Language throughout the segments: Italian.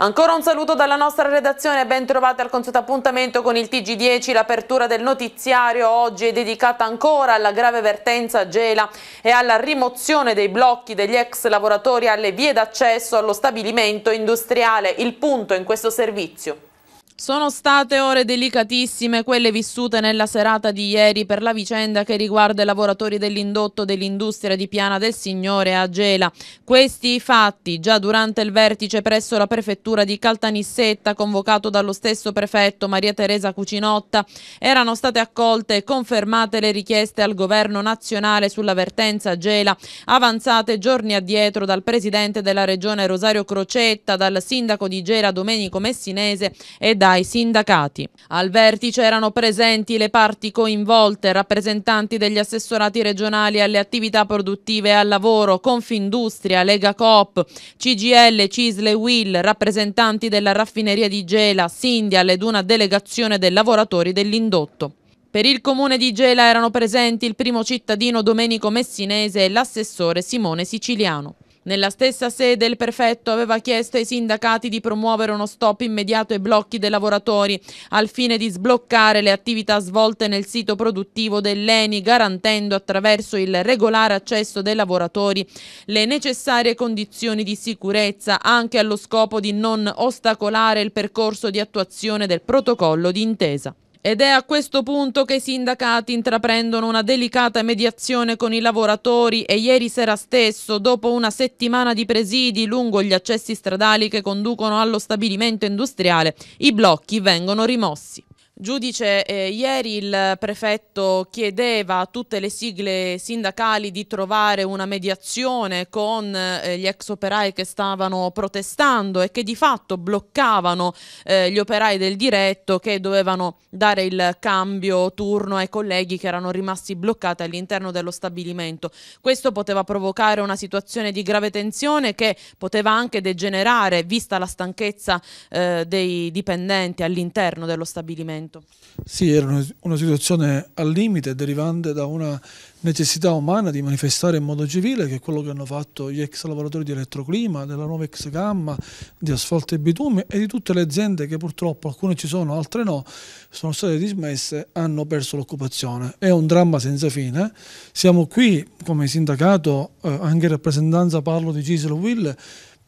Ancora un saluto dalla nostra redazione, ben trovate al consueto appuntamento con il TG10. L'apertura del notiziario oggi è dedicata ancora alla grave vertenza a Gela e alla rimozione dei blocchi degli ex lavoratori alle vie d'accesso allo stabilimento industriale. Il punto in questo servizio. Sono state ore delicatissime quelle vissute nella serata di ieri per la vicenda che riguarda i lavoratori dell'indotto dell'industria di Piana del Signore a Gela. Questi fatti, già durante il vertice presso la prefettura di Caltanissetta, convocato dallo stesso prefetto Maria Teresa Cucinotta, erano state accolte e confermate le richieste al governo nazionale sulla vertenza a Gela, avanzate giorni addietro dal presidente della regione Rosario Crocetta, dal sindaco di Gela Domenico Messinese e da dai sindacati. Al vertice erano presenti le parti coinvolte, rappresentanti degli assessorati regionali alle attività produttive e al lavoro, Confindustria, Lega Coop, CGL, Cisle Will, rappresentanti della raffineria di Gela, Sindial ed una delegazione dei lavoratori dell'indotto. Per il comune di Gela erano presenti il primo cittadino Domenico Messinese e l'assessore Simone Siciliano. Nella stessa sede il prefetto aveva chiesto ai sindacati di promuovere uno stop immediato ai blocchi dei lavoratori al fine di sbloccare le attività svolte nel sito produttivo dell'ENI garantendo attraverso il regolare accesso dei lavoratori le necessarie condizioni di sicurezza anche allo scopo di non ostacolare il percorso di attuazione del protocollo di intesa. Ed è a questo punto che i sindacati intraprendono una delicata mediazione con i lavoratori e ieri sera stesso, dopo una settimana di presidi lungo gli accessi stradali che conducono allo stabilimento industriale, i blocchi vengono rimossi. Giudice, eh, ieri il prefetto chiedeva a tutte le sigle sindacali di trovare una mediazione con eh, gli ex operai che stavano protestando e che di fatto bloccavano eh, gli operai del diretto che dovevano dare il cambio turno ai colleghi che erano rimasti bloccati all'interno dello stabilimento. Questo poteva provocare una situazione di grave tensione che poteva anche degenerare vista la stanchezza eh, dei dipendenti all'interno dello stabilimento momento. Sì, era una, situazione al limite derivante da una necessità umana di manifestare in modo civile, che è quello che hanno fatto gli ex lavoratori di Elettroclima, della nuova ex Gamma, di Asfalto e Bitume e di tutte le aziende che purtroppo alcune ci sono, altre no, sono state dismesse, hanno perso l'occupazione. È un dramma senza fine. Siamo qui come sindacato, eh, anche in rappresentanza parlo di Giselo Will,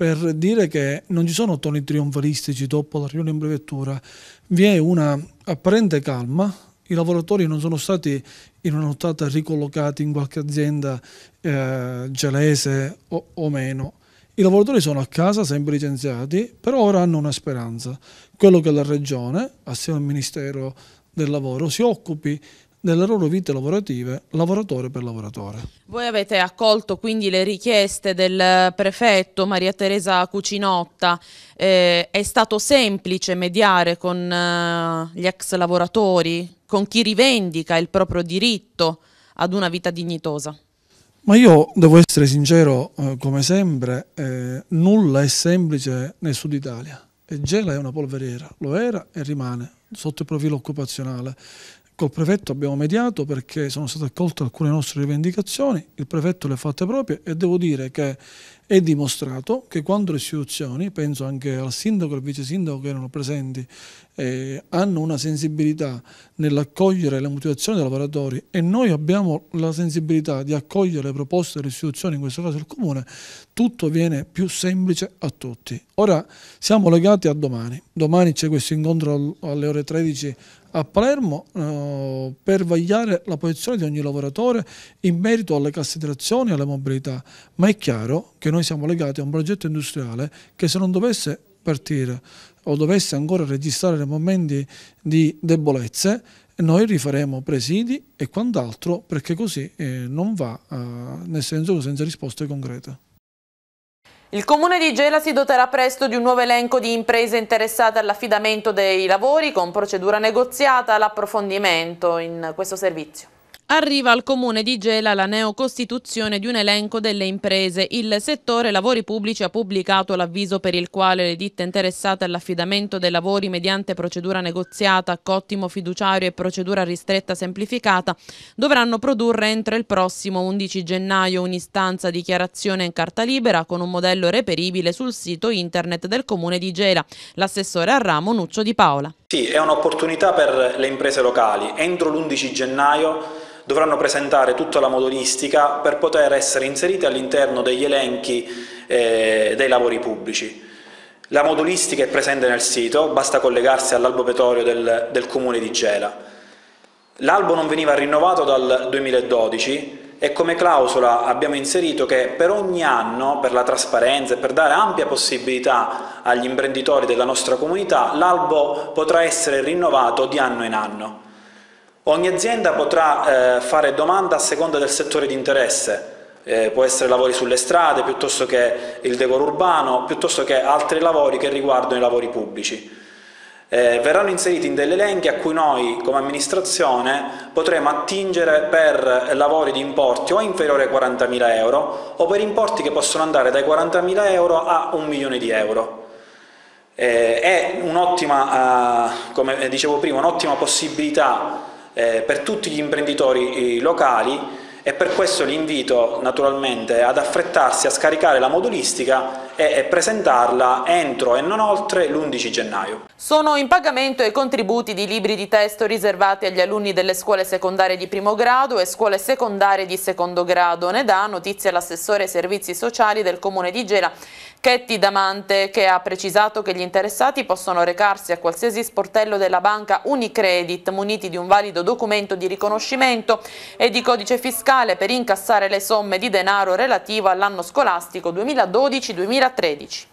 per dire che non ci sono toni trionfalistici dopo l'arrivo in brevettura, vi è una apparente calma, i lavoratori non sono stati in una nottata ricollocati in qualche azienda eh, gelese o, o meno. I lavoratori sono a casa, sempre licenziati, però ora hanno una speranza. Quello che la Regione, assieme al Ministero del Lavoro, si occupi nelle loro vite lavorative lavoratore per lavoratore. Voi avete accolto quindi le richieste del prefetto Maria Teresa Cucinotta, eh, è stato semplice mediare con eh, gli ex lavoratori, con chi rivendica il proprio diritto ad una vita dignitosa? Ma io devo essere sincero, eh, come sempre, eh, nulla è semplice nel sud Italia. E Gela è una polveriera, lo era e rimane sotto il profilo occupazionale. Col prefetto abbiamo mediato perché sono state accolte alcune nostre rivendicazioni, il prefetto le ha fatte proprie e devo dire che è dimostrato che quando le istituzioni, penso anche al sindaco e al vice sindaco che erano presenti eh, hanno una sensibilità nell'accogliere le motivazioni dei lavoratori e noi abbiamo la sensibilità di accogliere le proposte delle istituzioni, in questo caso il Comune, tutto viene più semplice a tutti. Ora siamo legati a domani, domani c'è questo incontro alle ore 13 a Palermo eh, per vagliare la posizione di ogni lavoratore in merito alle considerazioni e alla mobilità, ma è chiaro che noi siamo legati a un progetto industriale che se non dovesse partire o dovesse ancora registrare momenti di debolezze, noi rifaremo presidi e quant'altro perché così eh, non va, eh, nel senso senza risposte concrete. Il Comune di Gela si doterà presto di un nuovo elenco di imprese interessate all'affidamento dei lavori con procedura negoziata all'approfondimento in questo servizio. Arriva al comune di Gela la neocostituzione di un elenco delle imprese. Il settore lavori pubblici ha pubblicato l'avviso per il quale le ditte interessate all'affidamento dei lavori mediante procedura negoziata, cottimo fiduciario e procedura ristretta semplificata dovranno produrre entro il prossimo 11 gennaio un'istanza dichiarazione in carta libera con un modello reperibile sul sito internet del comune di Gela. L'assessore a ramo Nuccio Di Paola. Sì, è un'opportunità per le imprese locali. Entro l'11 gennaio dovranno presentare tutta la modulistica per poter essere inserite all'interno degli elenchi eh, dei lavori pubblici. La modulistica è presente nel sito, basta collegarsi all'albopetorio del, del comune di Gela. L'albo non veniva rinnovato dal 2012, e come clausola abbiamo inserito che per ogni anno, per la trasparenza e per dare ampia possibilità agli imprenditori della nostra comunità, l'albo potrà essere rinnovato di anno in anno. Ogni azienda potrà eh, fare domanda a seconda del settore di interesse, eh, può essere lavori sulle strade, piuttosto che il decoro urbano, piuttosto che altri lavori che riguardano i lavori pubblici eh, verranno inseriti in delle elenchi a cui noi come amministrazione potremo attingere per lavori di importi o inferiori ai 40.000 euro o per importi che possono andare dai 40.000 euro a un milione di euro. Eh, è un'ottima, eh, come dicevo prima, un'ottima possibilità eh, per tutti gli imprenditori eh, locali e per questo l'invito naturalmente ad affrettarsi a scaricare la modulistica e presentarla entro e non oltre l'11 gennaio. Sono in pagamento i contributi di libri di testo riservati agli alunni delle scuole secondarie di primo grado e scuole secondarie di secondo grado. Ne dà notizia l'assessore ai servizi sociali del Comune di Gela Chetti Damante che ha precisato che gli interessati possono recarsi a qualsiasi sportello della banca Unicredit muniti di un valido documento di riconoscimento e di codice fiscale per incassare le somme di denaro relativo all'anno scolastico 2012-2013.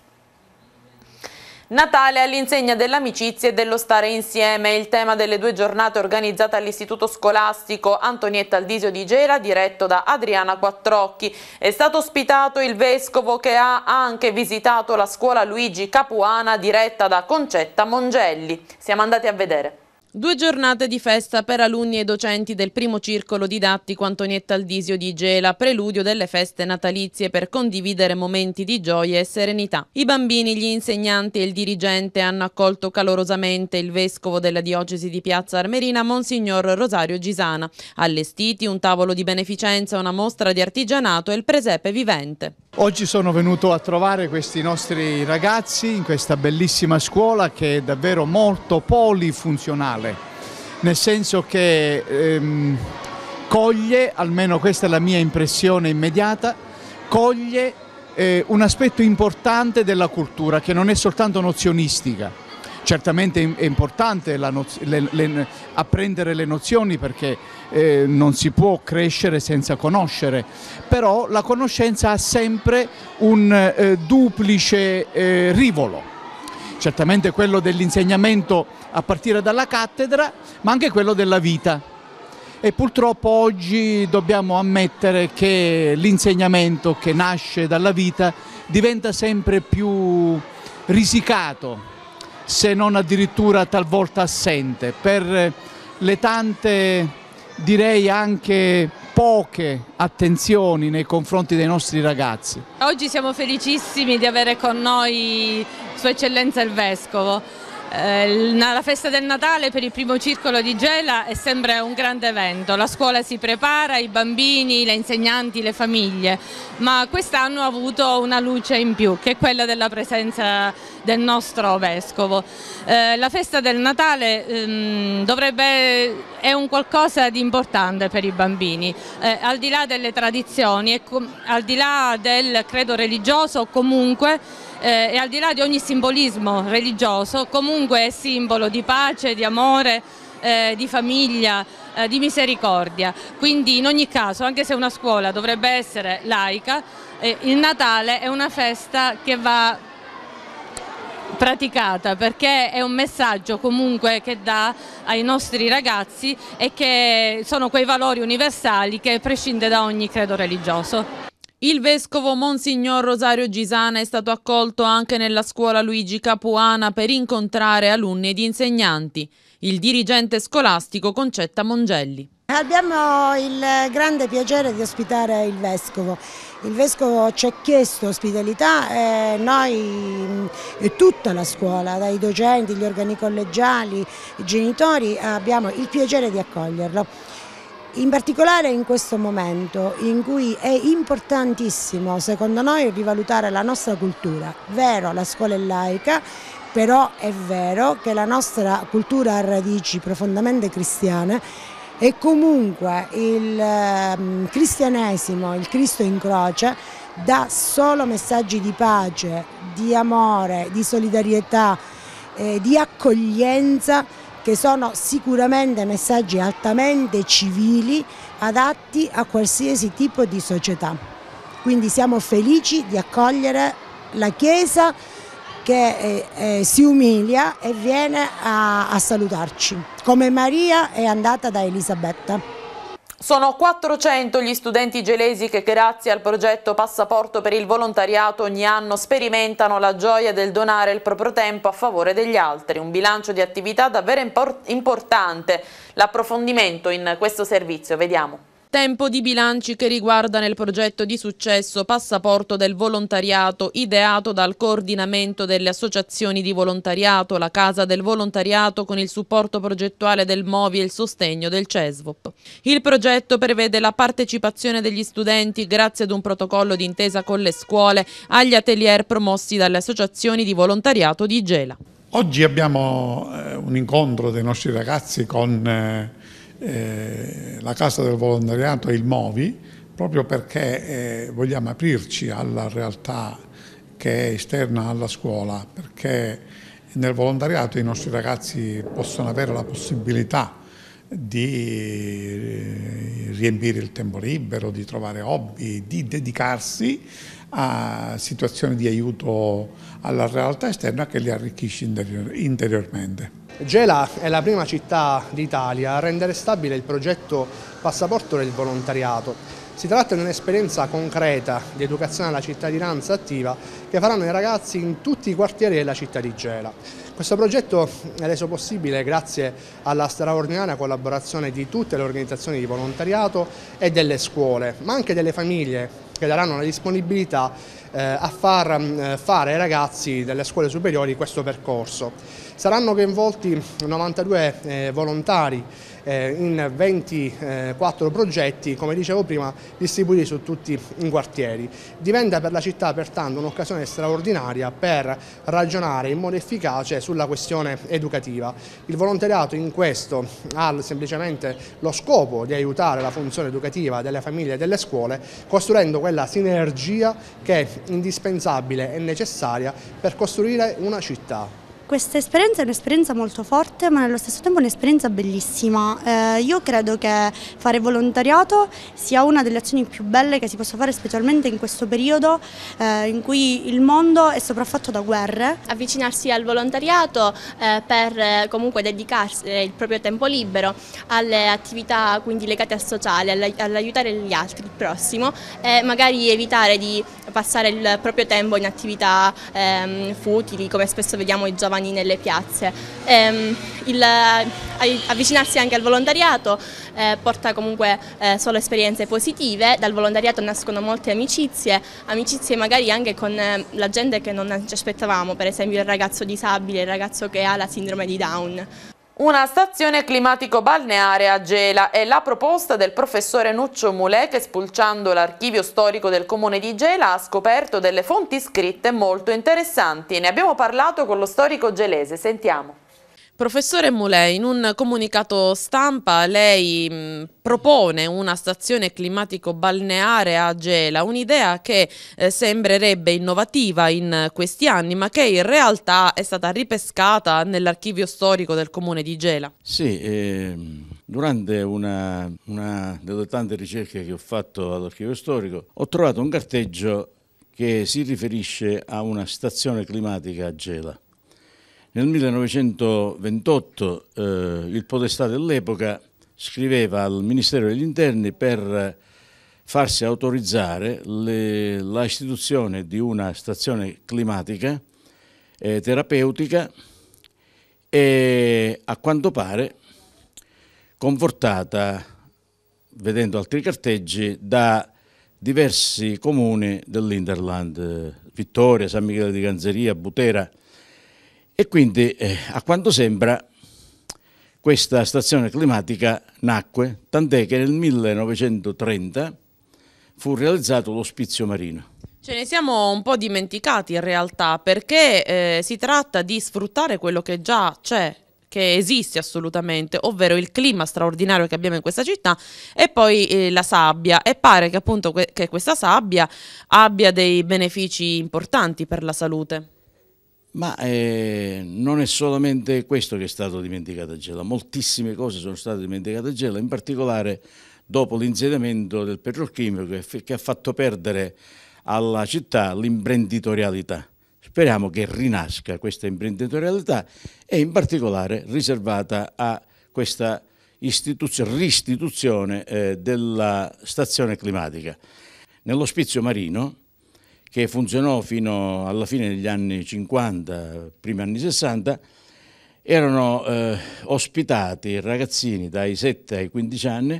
Natale all'insegna dell'amicizia e dello stare insieme, il tema delle due giornate organizzate all'Istituto Scolastico Antonietta Aldisio di Gera, diretto da Adriana Quattrocchi. È stato ospitato il Vescovo che ha anche visitato la scuola Luigi Capuana, diretta da Concetta Mongelli. Siamo andati a vedere. Due giornate di festa per alunni e docenti del primo circolo didattico Antonietta Aldisio di Gela, preludio delle feste natalizie per condividere momenti di gioia e serenità. I bambini, gli insegnanti e il dirigente hanno accolto calorosamente il vescovo della diocesi di Piazza Armerina, Monsignor Rosario Gisana, allestiti un tavolo di beneficenza, una mostra di artigianato e il presepe vivente. Oggi sono venuto a trovare questi nostri ragazzi in questa bellissima scuola che è davvero molto polifunzionale, nel senso che ehm, coglie, almeno questa è la mia impressione immediata, coglie eh, un aspetto importante della cultura che non è soltanto nozionistica, Certamente è importante le, le, apprendere le nozioni perché eh, non si può crescere senza conoscere, però la conoscenza ha sempre un eh, duplice eh, rivolo certamente quello dell'insegnamento a partire dalla cattedra, ma anche quello della vita. E purtroppo oggi dobbiamo ammettere che l'insegnamento che nasce dalla vita diventa sempre più risicato, se non addirittura talvolta assente, per eh, le tante, direi anche poche attenzioni nei confronti dei nostri ragazzi. Oggi siamo felicissimi di avere con noi Sua Eccellenza il Vescovo. Eh, la festa del Natale per il primo circolo di Gela è sempre un grande evento, la scuola si prepara, i bambini, le insegnanti, le famiglie, ma quest'anno ha avuto una luce in più che è quella della presenza del nostro Vescovo. Eh, la festa del Natale ehm, dovrebbe, è un qualcosa di importante per i bambini, eh, al di là delle tradizioni, al di là del credo religioso comunque eh, e al di là di ogni simbolismo religioso comunque è simbolo di pace, di amore, eh, di famiglia, eh, di misericordia. Quindi in ogni caso, anche se una scuola dovrebbe essere laica, eh, il Natale è una festa che va praticata perché è un messaggio comunque che dà ai nostri ragazzi e che sono quei valori universali che prescinde da ogni credo religioso. Il vescovo Monsignor Rosario Gisana è stato accolto anche nella scuola Luigi Capuana per incontrare alunni ed insegnanti. Il dirigente scolastico Concetta Mongelli. Abbiamo il grande piacere di ospitare il Vescovo. Il Vescovo ci ha chiesto ospitalità e noi mm, e tutta la scuola, dai docenti, gli organi collegiali, i genitori, abbiamo il piacere di accoglierlo in particolare in questo momento in cui è importantissimo secondo noi rivalutare la nostra cultura. Vero, la scuola è laica, però è vero che la nostra cultura ha radici profondamente cristiane e comunque il ehm, cristianesimo, il Cristo in croce, dà solo messaggi di pace, di amore, di solidarietà, eh, di accoglienza che sono sicuramente messaggi altamente civili, adatti a qualsiasi tipo di società. Quindi siamo felici di accogliere la Chiesa che eh, eh, si umilia e viene a, a salutarci, come Maria è andata da Elisabetta. Sono 400 gli studenti gelesi che grazie al progetto Passaporto per il volontariato ogni anno sperimentano la gioia del donare il proprio tempo a favore degli altri, un bilancio di attività davvero importante, l'approfondimento in questo servizio, vediamo. Tempo di bilanci che riguardano il progetto di successo Passaporto del Volontariato ideato dal coordinamento delle associazioni di volontariato, la Casa del Volontariato con il supporto progettuale del MOVI e il sostegno del CESVOP. Il progetto prevede la partecipazione degli studenti grazie ad un protocollo d'intesa con le scuole agli atelier promossi dalle associazioni di volontariato di Gela. Oggi abbiamo eh, un incontro dei nostri ragazzi con eh, eh, la Casa del Volontariato e il MOVI, proprio perché eh, vogliamo aprirci alla realtà che è esterna alla scuola, perché nel volontariato i nostri ragazzi possono avere la possibilità di eh, riempire il tempo libero, di trovare hobby, di dedicarsi a situazioni di aiuto alla realtà esterna che li arricchisce interior interiormente. Gela è la prima città d'Italia a rendere stabile il progetto Passaporto del Volontariato. Si tratta di un'esperienza concreta di educazione alla cittadinanza attiva che faranno i ragazzi in tutti i quartieri della città di Gela. Questo progetto è reso possibile grazie alla straordinaria collaborazione di tutte le organizzazioni di volontariato e delle scuole, ma anche delle famiglie che daranno la disponibilità eh, a far mm, fare ai ragazzi delle scuole superiori questo percorso. Saranno coinvolti 92 eh, volontari eh, in 24 progetti, come dicevo prima, distribuiti su tutti i quartieri. Diventa per la città pertanto un'occasione straordinaria per ragionare in modo efficace sulla questione educativa. Il volontariato in questo ha semplicemente lo scopo di aiutare la funzione educativa delle famiglie e delle scuole, costruendo quella sinergia che è indispensabile e necessaria per costruire una città. Questa esperienza è un'esperienza molto forte ma nello stesso tempo un'esperienza bellissima. Eh, io credo che fare volontariato sia una delle azioni più belle che si possa fare specialmente in questo periodo eh, in cui il mondo è sopraffatto da guerre. Avvicinarsi al volontariato eh, per eh, comunque dedicarsi eh, il proprio tempo libero alle attività quindi legate al sociale, all'aiutare gli altri, il prossimo e magari evitare di passare il proprio tempo in attività ehm, futili come spesso vediamo i giovani giovani nelle piazze. Ehm, il, avvicinarsi anche al volontariato eh, porta comunque eh, solo esperienze positive, dal volontariato nascono molte amicizie, amicizie magari anche con eh, la gente che non ci aspettavamo, per esempio il ragazzo disabile, il ragazzo che ha la sindrome di Down. Una stazione climatico-balneare a Gela è la proposta del professore Nuccio Mulè che spulciando l'archivio storico del comune di Gela ha scoperto delle fonti scritte molto interessanti. Ne abbiamo parlato con lo storico gelese, sentiamo. Professore Moulet, in un comunicato stampa lei mh, mm, propone una stazione climatico-balneare a Gela, un'idea che eh, sembrerebbe innovativa in questi anni, ma che in realtà è stata ripescata nell'archivio storico del comune di Gela. Sì, ehm, durante una, una delle tante ricerche che ho fatto all'archivio storico ho trovato un carteggio che si riferisce a una stazione climatica a Gela nel 1928 eh, il podestà dell'epoca scriveva al Ministero degli Interni per farsi autorizzare l'istituzione di una stazione climatica eh, terapeutica e a quanto pare confortata, vedendo altri carteggi, da diversi comuni dell'Interland, eh, Vittoria, San Michele di Ganzeria, Butera, e quindi, eh, a quanto sembra, questa stazione climatica nacque, tant'è che nel 1930 fu realizzato l'ospizio marino. Ce ne siamo un po' dimenticati in realtà perché eh, si tratta di sfruttare quello che già c'è che esiste assolutamente, ovvero il clima straordinario che abbiamo in questa città e poi eh, la sabbia e pare che appunto que che questa sabbia abbia dei benefici importanti per la salute. Ma eh, non è solamente questo che è stato dimenticato a Gela, moltissime cose sono state dimenticate a Gela, in particolare dopo l'insediamento del petrolchimico che ha fatto perdere alla città l'imprenditorialità. Speriamo che rinasca questa imprenditorialità e in particolare riservata a questa ristituzione eh, della stazione climatica. Nell'ospizio marino che funzionò fino alla fine degli anni 50, primi anni 60, erano eh, ospitati ragazzini dai 7 ai 15 anni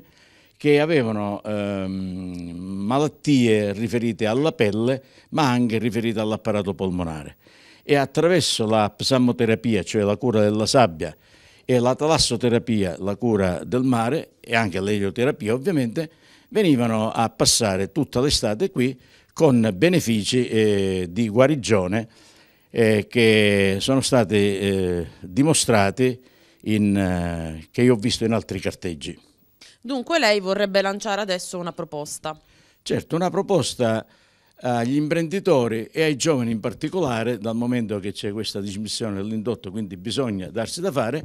che avevano ehm, malattie riferite alla pelle ma anche riferite all'apparato polmonare e attraverso la psammoterapia, cioè la cura della sabbia, e la talassoterapia, la cura del mare, e anche l'elioterapia ovviamente, venivano a passare tutta l'estate qui con benefici eh, di guarigione eh, che sono stati eh, dimostrati in, eh, che io ho visto in altri carteggi. Dunque lei vorrebbe lanciare adesso una proposta. Certo, una proposta agli imprenditori e ai giovani in particolare, dal momento che c'è questa dismissione dell'indotto, quindi bisogna darsi da fare,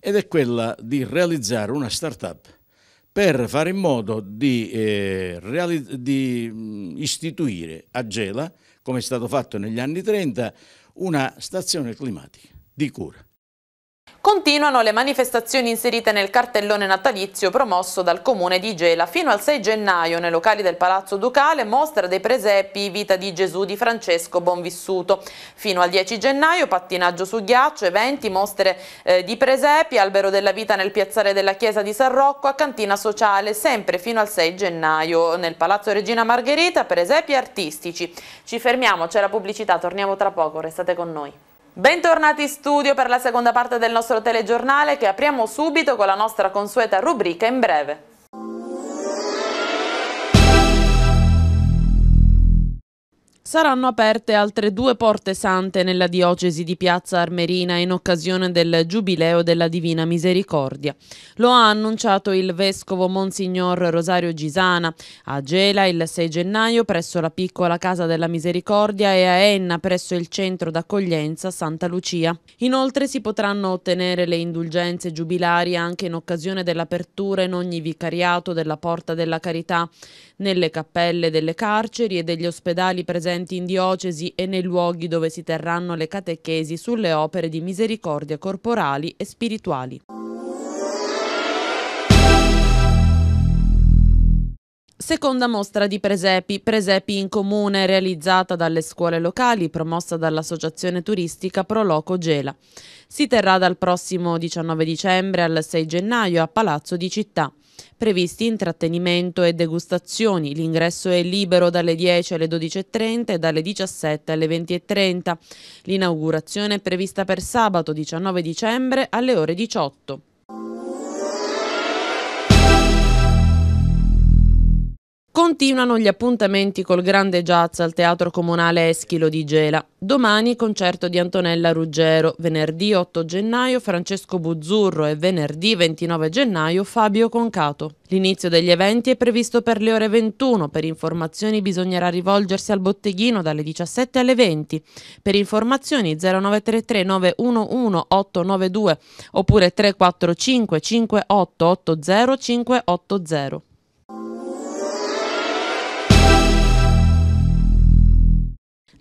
ed è quella di realizzare una start-up per fare in modo di, eh, di mm, istituire a Gela, come è stato fatto negli anni 30, una stazione climatica di cura. Continuano le manifestazioni inserite nel cartellone natalizio promosso dal comune di Gela. Fino al 6 gennaio nei locali del Palazzo Ducale mostra dei presepi Vita di Gesù di Francesco Bonvissuto. Fino al 10 gennaio pattinaggio su ghiaccio, eventi, mostre eh, di presepi, albero della vita nel piazzale della chiesa di San Rocco a cantina sociale, sempre fino al 6 gennaio nel Palazzo Regina Margherita, presepi artistici. Ci fermiamo, c'è la pubblicità, torniamo tra poco, restate con noi. Bentornati in studio per la seconda parte del nostro telegiornale che apriamo subito con la nostra consueta rubrica in breve. saranno aperte altre due porte sante nella diocesi di Piazza Armerina in occasione del Giubileo della Divina Misericordia. Lo ha annunciato il vescovo Monsignor Rosario Gisana a Gela il 6 gennaio presso la piccola Casa della Misericordia e a Enna presso il centro d'accoglienza Santa Lucia. Inoltre si potranno ottenere le indulgenze giubilari anche in occasione dell'apertura in ogni vicariato della Porta della Carità nelle cappelle delle carceri e degli ospedali presenti in diocesi e nei luoghi dove si terranno le catechesi sulle opere di misericordia corporali e spirituali. Seconda mostra di presepi, Presepi in Comune, realizzata dalle scuole locali, promossa dall'associazione turistica Proloco Gela. Si terrà dal prossimo 19 dicembre al 6 gennaio a Palazzo di Città. Previsti intrattenimento e degustazioni. L'ingresso è libero dalle 10 alle 12.30 e dalle 17 alle 20.30. L'inaugurazione è prevista per sabato 19 dicembre alle ore 18. Continuano gli appuntamenti col grande jazz al Teatro Comunale Eschilo di Gela. Domani concerto di Antonella Ruggero, venerdì 8 gennaio Francesco Buzzurro e venerdì 29 gennaio Fabio Concato. L'inizio degli eventi è previsto per le ore 21. Per informazioni bisognerà rivolgersi al botteghino dalle 17 alle 20. Per informazioni 0933 911 892 oppure 345 5880 580.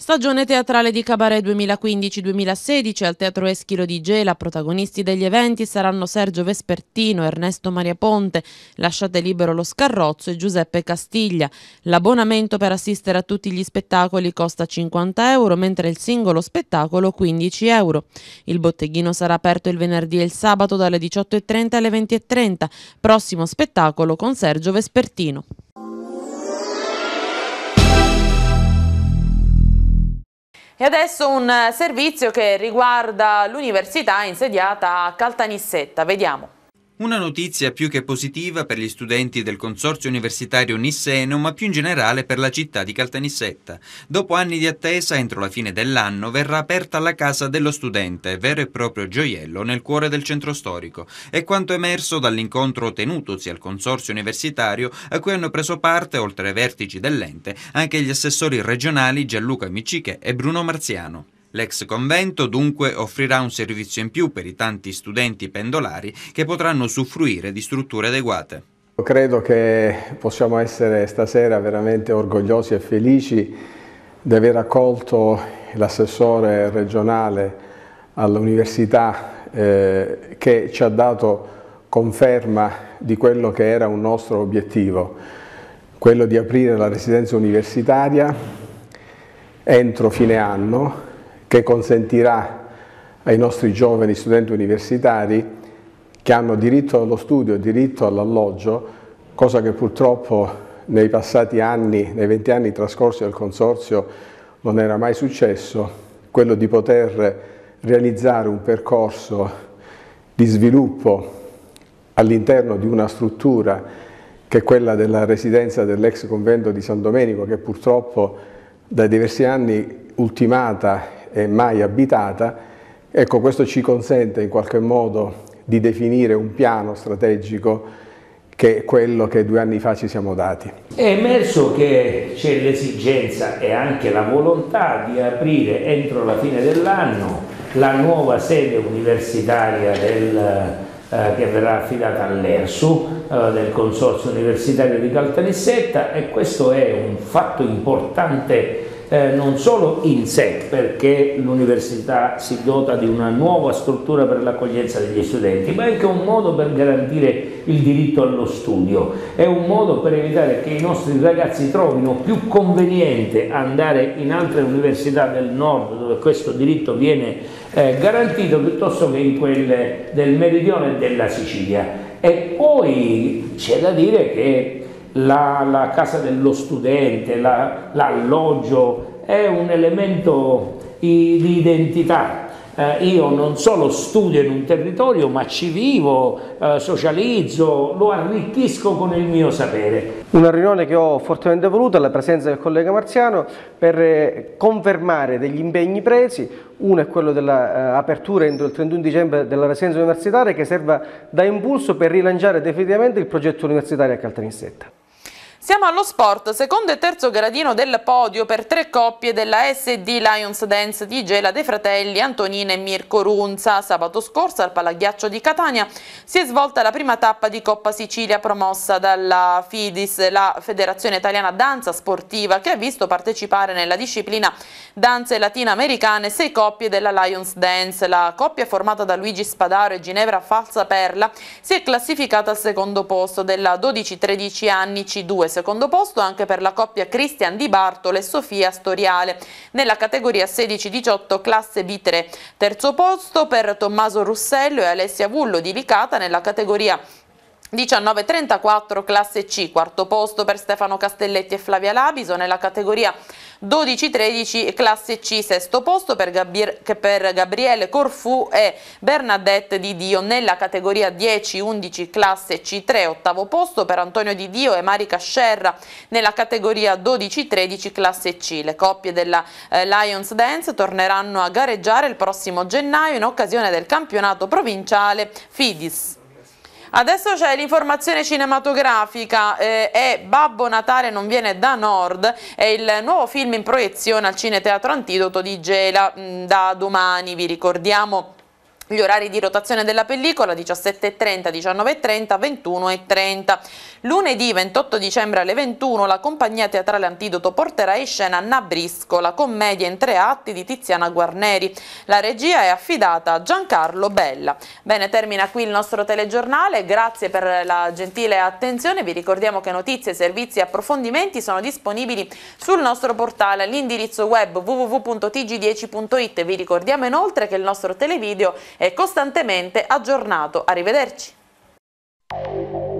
Stagione teatrale di Cabaret 2015-2016 al Teatro Eschilo di Gela, protagonisti degli eventi saranno Sergio Vespertino, Ernesto Maria Ponte, Lasciate libero lo Scarrozzo e Giuseppe Castiglia. L'abbonamento per assistere a tutti gli spettacoli costa 50 euro, mentre il singolo spettacolo 15 euro. Il botteghino sarà aperto il venerdì e il sabato dalle 18.30 alle 20.30. Prossimo spettacolo con Sergio Vespertino. E adesso un eh, servizio che riguarda l'università insediata a Caltanissetta. Vediamo. Una notizia più che positiva per gli studenti del consorzio universitario Nisseno, ma più in generale per la città di Caltanissetta. Dopo anni di attesa, entro la fine dell'anno verrà aperta la Casa dello Studente, vero e proprio gioiello nel cuore del centro storico. È quanto emerso dall'incontro tenutosi al consorzio universitario, a cui hanno preso parte, oltre ai vertici dell'ente, anche gli assessori regionali Gianluca Miciche e Bruno Marziano. L'ex convento dunque offrirà un servizio in più per i tanti studenti pendolari che potranno usufruire di strutture adeguate. Credo che possiamo essere stasera veramente orgogliosi e felici di aver accolto l'assessore regionale all'università eh, che ci ha dato conferma di quello che era un nostro obiettivo, quello di aprire la residenza universitaria entro fine anno che consentirà ai nostri giovani studenti universitari che hanno diritto allo studio, diritto all'alloggio, cosa che purtroppo nei passati anni, nei 20 anni trascorsi al Consorzio non era mai successo, quello di poter realizzare un percorso di sviluppo all'interno di una struttura che è quella della residenza dell'ex convento di San Domenico che purtroppo da diversi anni ultimata e mai abitata. Ecco, questo ci consente in qualche modo di definire un piano strategico che è quello che due anni fa ci siamo dati. È emerso che c'è l'esigenza e anche la volontà di aprire entro la fine dell'anno la nuova sede universitaria del, eh, che verrà affidata all'ERSU eh, del Consorzio Universitario di Caltanissetta e questo è un fatto importante eh, non solo in sé, perché l'università si dota di una nuova struttura per l'accoglienza degli studenti, ma è anche un modo per garantire il diritto allo studio, è un modo per evitare che i nostri ragazzi trovino più conveniente andare in altre università del nord dove questo diritto viene eh, garantito piuttosto che in quelle del meridione e della Sicilia. E poi c'è da dire che la, la casa dello studente, la, l'alloggio, è un elemento di identità. Eh, io non solo studio in un territorio, ma ci vivo, eh, socializzo, lo arricchisco con il mio sapere. Una riunione che ho fortemente voluto alla presenza del collega Marziano per eh, confermare degli impegni presi, uno è quello dell'apertura eh, entro il 31 dicembre della residenza universitaria che serva da impulso per rilanciare definitivamente il progetto universitario a Caltanissetta. Siamo allo sport, secondo e terzo gradino del podio per tre coppie della SD Lions Dance di Gela dei fratelli Antonina e Mirko Runza. Sabato scorso al Palaghiaccio di Catania si è svolta la prima tappa di Coppa Sicilia promossa dalla FIDIS, la Federazione Italiana Danza Sportiva, che ha visto partecipare nella disciplina danze latinoamericane sei coppie della Lions Dance. La coppia formata da Luigi Spadaro e Ginevra Falsa Perla si è classificata al secondo posto della 12-13 anni C2 secondo posto anche per la coppia Cristian Di Bartolo e Sofia Storiale. Nella categoria 16-18 classe B3, terzo posto per Tommaso Russello e Alessia Vullo di Licata nella categoria 16 19.34 classe C, quarto posto per Stefano Castelletti e Flavia Labiso nella categoria 12-13 classe C, sesto posto per, Gabriel, per Gabriele Corfu e Bernadette Di Dio nella categoria 10-11 classe C3, ottavo posto per Antonio Di Dio e Marica Scerra nella categoria 12-13 classe C. Le coppie della eh, Lions Dance torneranno a gareggiare il prossimo gennaio in occasione del campionato provinciale FIDIS. Adesso c'è l'informazione cinematografica eh, e Babbo Natale non viene da Nord, è il nuovo film in proiezione al Cineteatro Antidoto di Gela mm, da domani, vi ricordiamo gli orari di rotazione della pellicola 17.30, 19.30, 21.30. Lunedì 28 dicembre alle 21 la compagnia teatrale Antidoto porterà in scena Nabrisco, la commedia in tre atti di Tiziana Guarneri. La regia è affidata a Giancarlo Bella. Bene, termina qui il nostro telegiornale, grazie per la gentile attenzione, vi ricordiamo che notizie, servizi e approfondimenti sono disponibili sul nostro portale all'indirizzo web www.tg10.it. Vi ricordiamo inoltre che il nostro televideo è costantemente aggiornato. Arrivederci!